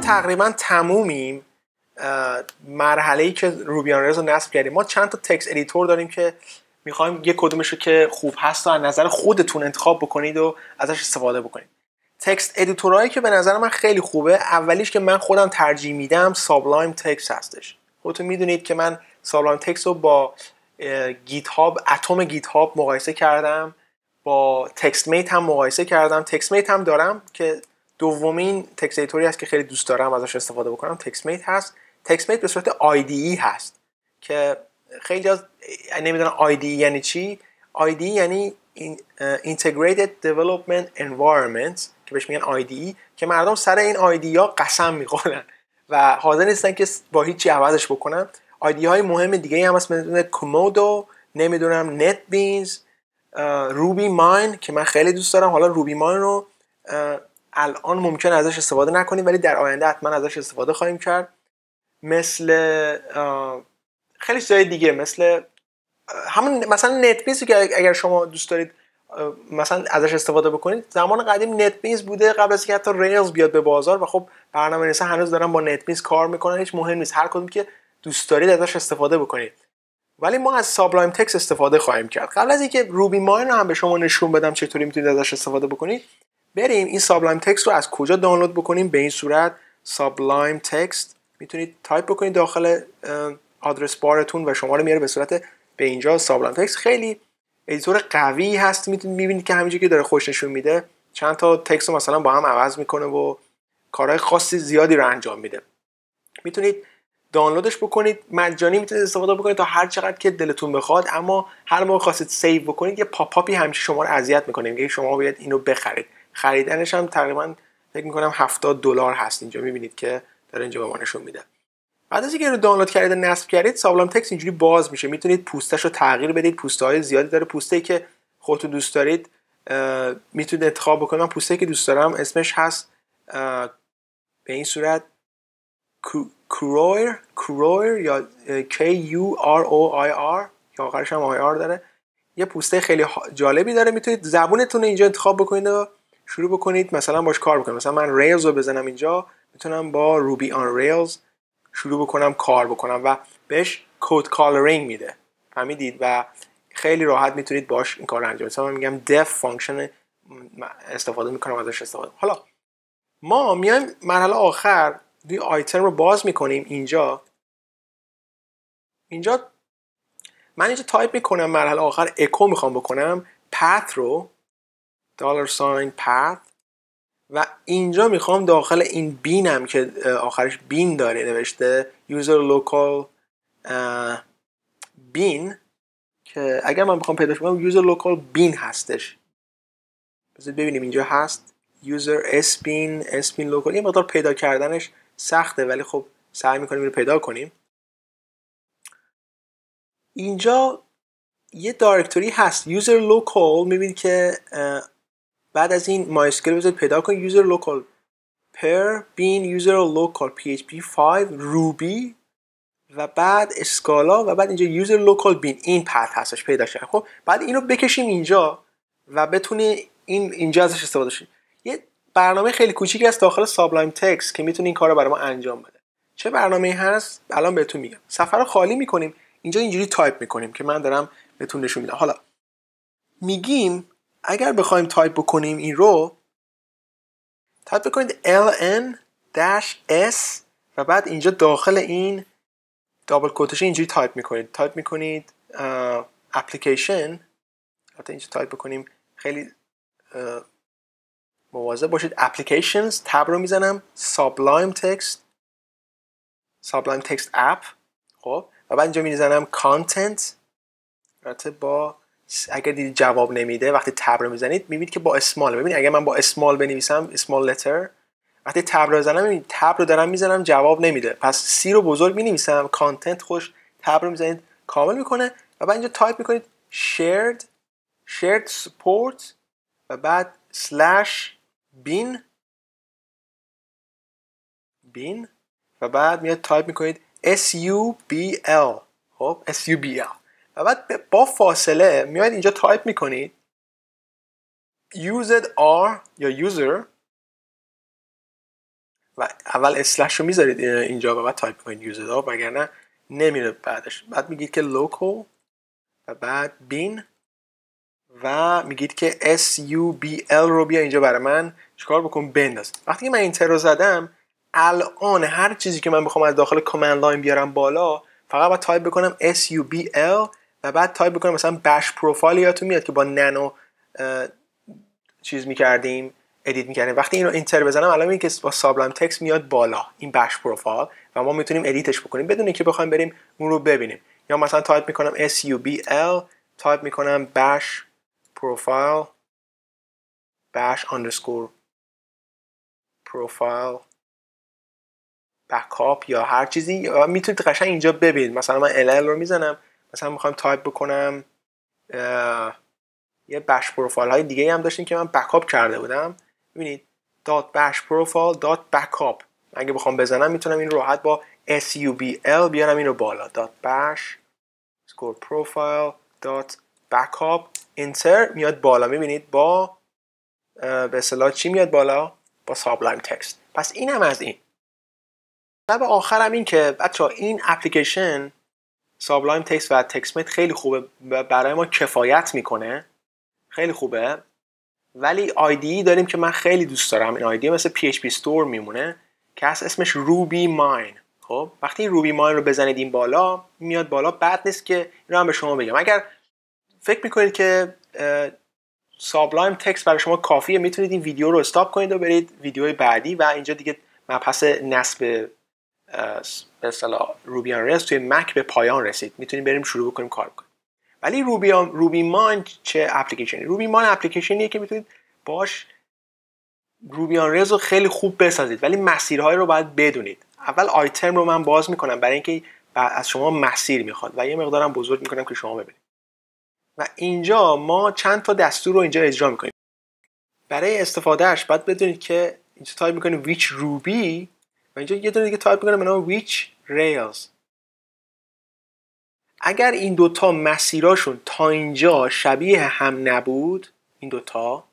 تقریبا تمومیم مرحله ای که روبیان رز رو نصب کردیم ما چند تا تکس ادیتور داریم که میخوایم یه کدومش رو که خوب هست و از نظر خودتون انتخاب بکنید و ازش استفاده بکنید تکست ادیتورهایی که به نظر من خیلی خوبه اولیش که من خودم ترجیح میدم سابلایم تکست هستش خودتون میدونید که من سابلایم تکست رو با گیت هاب اتم گیت هاب مقایسه کردم با تکست میت هم مقایسه کردم تکست میت هم دارم که دومین تکسیتوری هست که خیلی دوست دارم ازش استفاده بکنم تکست هست تکست به صورت آیدی هست که خیلی از نمیدونم آیدی یعنی چی آیدی یعنی Integrated Development Environment که بهش میگن آیدی که مردم سر این آیدی ها قسم میخورن و حاضر نیستن که با هیچی عوضش بکنن آیدی های مهم دیگه هم هست مثل کومودو نمیدونم نت بینز روبی ماین که من خیلی دوست دارم حالا روبی ماین رو الان ممکن ازش استفاده نکنیم ولی در آینده حتما ازش استفاده خواهیم کرد مثل خیلی چیزای دیگه مثل همون مثلا نت که اگر شما دوست دارید مثلا ازش استفاده بکنید زمان قدیم نت بوده قبل از که حتی ریلز بیاد به بازار و خب برنامه نویسا هنوز دارن با نت کار میکنن هیچ مهم نیست هر کدوم که دوست دارید ازش استفاده بکنید ولی ما از سابلایم تکس استفاده خواهیم کرد قبل از اینکه روبی ماین رو هم به شما نشون بدم چطوری میتونید ازش استفاده بکنید بریم این سابلایم تکست رو از کجا دانلود بکنیم به این صورت سابلایم تکست میتونید تایپ بکنید داخل آدرس بارتون و شما رو میاره به صورت به اینجا سابلایم تکست خیلی ادیتور قوی هست میتونید میبینید که همینجوری که داره خوش نشون میده چند تا تکست رو مثلا با هم عوض میکنه و کارهای خاصی زیادی رو انجام میده میتونید دانلودش بکنید مجانی میتونید استفاده بکنید تا هر چقدر که دلتون بخواد اما هر موقع خواستید سیو بکنید یه پاپ پاپی همیشه شما رو اذیت میکنه میگه شما باید اینو بخرید خریدنش هم تقریبا فکر میکنم 70 دلار هست اینجا میبینید که داره اینجا به ما نشون میده بعد از اینکه رو دانلود کردید نصب کردید سابلام تکس اینجوری باز میشه میتونید پوستش رو تغییر بدید پوسته های زیادی داره پوسته ای که خودتون دوست دارید میتونید انتخاب بکنم پوسته که دوست دارم اسمش هست به این صورت کرویر یا K U R O I R یا آخرش هم آی آر داره یه پوسته خیلی جالبی داره میتونید زبونتون اینجا انتخاب بکنید شروع بکنید مثلا باش کار بکنید مثلا من ریلز رو بزنم اینجا میتونم با روبی آن ریلز شروع بکنم کار بکنم و بهش کد کالرینگ میده فهمیدید و خیلی راحت میتونید باش این کار رو انجام مثلا میگم دف فانکشن استفاده میکنم ازش استفاده حالا ما میایم مرحله آخر دی آیتم رو باز میکنیم اینجا اینجا من اینجا تایپ میکنم مرحله آخر اکو میخوام بکنم پت رو دالر ساین پث و اینجا میخوام داخل این بینم که آخرش بین داره نوشته یوزر local بین که اگر من بخوام پیدا کنم یوزر local بین هستش بذارید ببینیم اینجا هست یوزر اس بین local یه مقدار پیدا کردنش سخته ولی خب سعی میکنیم رو پیدا کنیم اینجا یه دایرکتوری هست یوزر لوکال میبینید که بعد از این مایسکل بذارید پیدا کن یوزر local پر بین یوزر local پی 5 روبی و بعد اسکالا و بعد اینجا یوزر local بین این پرت هستش پیدا شده خب بعد اینو بکشیم اینجا و بتونی این اینجا ازش استفاده شید یه برنامه خیلی کوچیکی از داخل سابلایم تکس که میتونه این کار رو برای ما انجام بده چه برنامه هست الان بهتون میگم سفر رو خالی میکنیم اینجا اینجوری تایپ میکنیم که من دارم بهتون نشون میدم حالا میگیم اگر بخوایم تایپ بکنیم این رو تایپ بکنید ln-s و بعد اینجا داخل این دابل کوتش اینجوری تایپ میکنید تایپ میکنید اپلیکیشن حتی اینجا تایپ بکنیم خیلی مواظب باشید اپلیکیشنز تب رو میزنم سابلایم تکست سابلایم text اپ خب و بعد اینجا میزنم کانتنت حتی با اگر دیدید جواب نمیده وقتی تبر میزنید میبینید که با اسمال ببینید اگر من با اسمال بنویسم اسمال لتر وقتی تبر بزنم میبینید تبر رو دارم میزنم جواب نمیده پس سی رو بزرگ مینویسم کانتنت خوش تبر رو میزنید کامل میکنه و بعد اینجا تایپ میکنید shared shared support و بعد slash بین بین و بعد میاد تایپ میکنید s u b خب و بعد با فاصله میاید اینجا تایپ میکنید used r یا user و اول اسلش رو میذارید اینجا و بعد تایپ میکنید used r وگرنه نمیره بعدش بعد میگید که local و بعد bin و میگید که SUBL رو بیا اینجا برای من چیکار بکن بنداز وقتی که من اینتر رو زدم الان هر چیزی که من بخوام از داخل کامند لاین بیارم بالا فقط باید تایپ بکنم SUBL و بعد تایپ بکنیم مثلا بش پروفایل یادتون میاد که با نانو چیز میکردیم ادیت میکردیم وقتی اینو اینتر بزنم الان این که با سابلایم تکس میاد بالا این بش پروفایل و ما میتونیم ادیتش بکنیم بدون اینکه بخوایم بریم اون رو ببینیم یا مثلا تایپ میکنم ال تایپ میکنم بش پروفایل بش underscore پروفایل بکاپ یا هر چیزی میتونید قشنگ اینجا ببینید مثلا من ال رو میزنم مثلا میخوام تایپ بکنم یه بش پروفایل های دیگه هم داشتیم که من بکاپ کرده بودم ببینید دات بش پروفایل دات بکاپ اگه بخوام بزنم میتونم این راحت با SUBL بیارم این رو بالا دات بش سکور پروفایل دات بکاپ انتر میاد بالا میبینید با به اصطلاح چی میاد بالا با سابلایم تکست پس اینم از این و آخر آخرم این که بچه این اپلیکیشن سابلایم تکست و تکسمت خیلی خوبه برای ما کفایت میکنه خیلی خوبه ولی آیدی داریم که من خیلی دوست دارم این آیدی مثل پی پی میمونه که هست اسمش روبی ماین خب وقتی این روبی ماین رو بزنید این بالا میاد بالا بعد نیست که اینو هم به شما بگم اگر فکر میکنید که سابلایم تکست برای شما کافیه میتونید این ویدیو رو استاپ کنید و برید ویدیو بعدی و اینجا دیگه مبحث نصب به اصطلاح روبی توی مک به پایان رسید میتونیم بریم شروع کنیم کار کنیم ولی روبی روبی مان چه اپلیکیشنی روبی مان اپلیکیشنیه که میتونید باش روبی آن رو خیلی خوب بسازید ولی مسیرهای رو باید بدونید اول آیتم رو من باز میکنم برای اینکه از شما مسیر میخواد و یه مقدارم بزرگ میکنم که شما ببینید و اینجا ما چند تا دستور رو اینجا اجرا میکنیم برای استفادهش باید بدونید که اینجا تایپ میکنید ویچ روبی اینجا یه دونه دیگه تایپ می‌کنم به نام which rails اگر این دوتا مسیراشون تا اینجا شبیه هم نبود این دوتا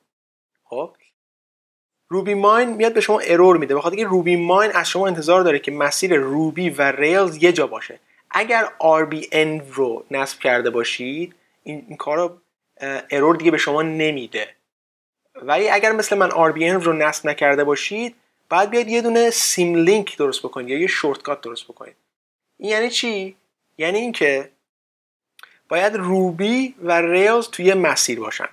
خب روبی ماین میاد به شما ارور میده بخاطر اینکه روبی ماین از شما انتظار داره که مسیر روبی و ریلز یه جا باشه اگر ان رو نصب کرده باشید این, این کار ارور دیگه به شما نمیده ولی اگر مثل من ان رو نصب نکرده باشید بعد بیاید یه دونه سیم لینک درست بکنید یا یه شورتکات درست بکنید این یعنی چی یعنی اینکه باید روبی و ریلز توی مسیر باشن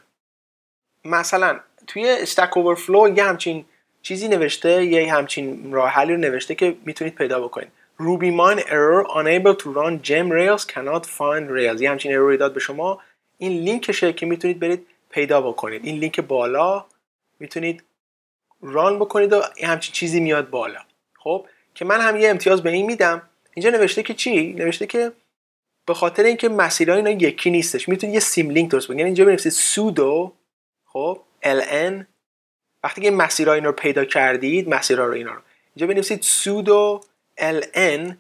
مثلا توی استک اوورفلو یه همچین چیزی نوشته یه همچین راه حلی رو نوشته که میتونید پیدا بکنید روبی ماین ارور unable تو ران gem rails cannot find rails یه همچین اروری داد به شما این لینکشه که میتونید برید پیدا بکنید این لینک بالا میتونید ران بکنید و همچین چیزی میاد بالا خب که من هم یه امتیاز به این میدم اینجا نوشته که چی نوشته که به خاطر اینکه مسیرها اینا یکی نیستش میتونید یه سیم لینک درست بگین یعنی اینجا بنویسید سودو خب ln وقتی که مسیرها اینا رو پیدا کردید مسیرها رو اینا رو اینجا بنویسید سودو ln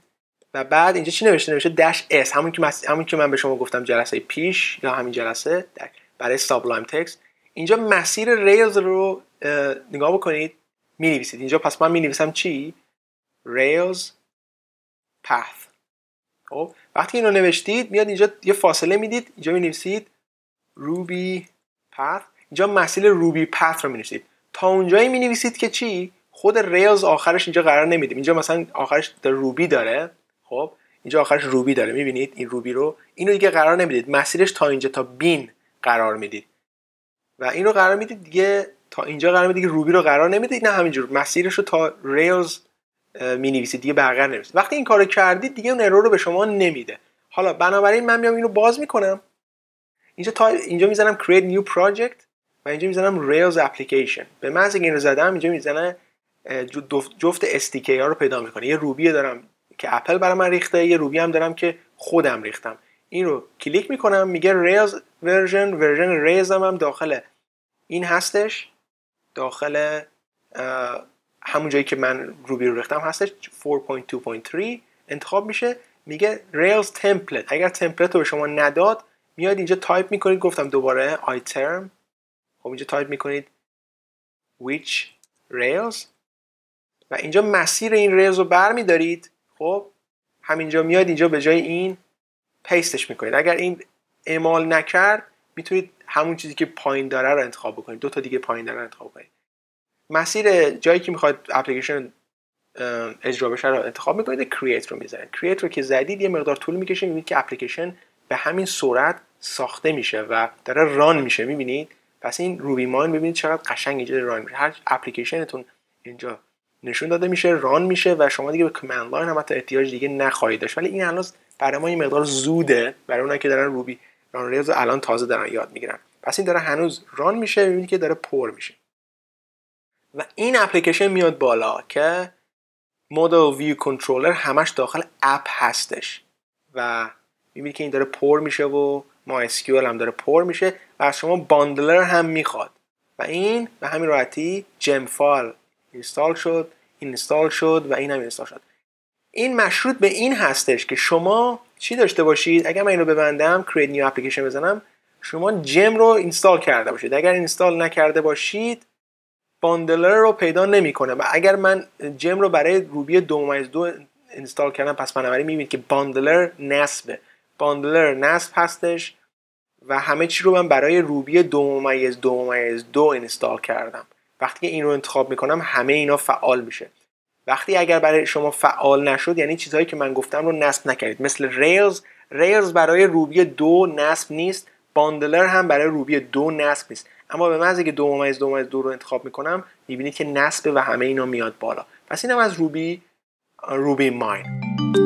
و بعد اینجا چی نوشته نوشته داش اس همون که, همون که من به شما گفتم جلسه پیش یا همین جلسه برای سابلایم تکست اینجا مسیر ریلز رو نگاه بکنید می نویسید اینجا پس من می نویسم چی؟ ریلز پث خب وقتی اینو نوشتید میاد اینجا یه فاصله میدید اینجا می نویسید روبی پث اینجا مسیر روبی پث رو می نویسید تا اونجایی می نویسید که چی؟ خود ریلز آخرش اینجا قرار نمیدیم اینجا مثلا آخرش روبی داره خب اینجا آخرش روبی داره میبینید این روبی رو اینو دیگه قرار نمیدید مسیرش تا اینجا تا بین قرار میدید و اینو قرار میدید دیگه تا اینجا قرار میدید دیگه روبی رو قرار نمیدید نه همینجور مسیرش رو تا ریلز می نویسید دیگه برقرار نمیسید وقتی این کارو کردید دیگه اون ارور رو به شما نمیده حالا بنابراین من میام اینو باز میکنم اینجا تا اینجا میزنم create new project و اینجا میزنم ریلز application به من اینکه اینو زدم اینجا میزنه جفت SDK ها رو پیدا میکنه یه روبی دارم که اپل برای ریخته یه روبی هم دارم که خودم ریختم این رو کلیک میکنم میگه ریلز ورژن ورژن ریز هم, هم داخل این هستش داخل همون جایی که من روبی رو ریختم هستش 4.2.3 انتخاب میشه میگه ریلز template اگر تمپلت رو به شما نداد میاد اینجا تایپ میکنید گفتم دوباره ترم خب اینجا تایپ میکنید which Rails و اینجا مسیر این ریلز رو برمیدارید خب همینجا میاد اینجا به جای این پیستش میکنید اگر این اعمال نکرد میتونید همون چیزی که پایین داره رو انتخاب بکنید دو تا دیگه پایین داره رو انتخاب کنید مسیر جایی که میخواد اپلیکیشن اجرا بشه رو انتخاب میکنید کرییت رو میزنید کرییت رو که زدید یه مقدار طول میکشه میبینید که اپلیکیشن به همین سرعت ساخته میشه و داره ران میشه میبینید پس این روبی ماین ببینید چقدر قشنگ اینجا ران میشه هر اپلیکیشنتون اینجا نشون داده میشه ران میشه و شما دیگه به کمند لاین هم حتی احتیاج دیگه نخواهید داشت ولی این برای ما این مقدار زوده برای اونایی که دارن روبی ران ریز الان تازه دارن یاد میگیرن پس این داره هنوز ران میشه میبینی که داره پر میشه و این اپلیکیشن میاد بالا که مودل ویو کنترلر همش داخل اپ هستش و میبینی که این داره پر میشه و ما اسکیول هم داره پر میشه و از شما باندلر هم میخواد و این به همین راحتی جم فایل اینستال شد اینستال شد و این هم اینستال شد این مشروط به این هستش که شما چی داشته باشید اگر من اینو ببندم create new application بزنم شما جم رو اینستال کرده باشید اگر اینستال نکرده باشید باندلر رو پیدا نمیکنه و اگر من جم رو برای روبی دو دو اینستال کردم پس بنابراین میبینید که باندلر نصبه باندلر نصب هستش و همه چی رو من برای روبی دو ممیز دو ممیز دو اینستال کردم وقتی که این رو انتخاب میکنم همه اینا فعال میشه وقتی اگر برای شما فعال نشد یعنی چیزهایی که من گفتم رو نصب نکردید مثل ریلز ریلز برای روبی دو نصب نیست باندلر هم برای روبی دو نصب نیست اما به محض که دو ممیز دو ممیز دو رو انتخاب میکنم میبینید که نصب و همه اینا میاد بالا پس اینم از روبی روبی ماین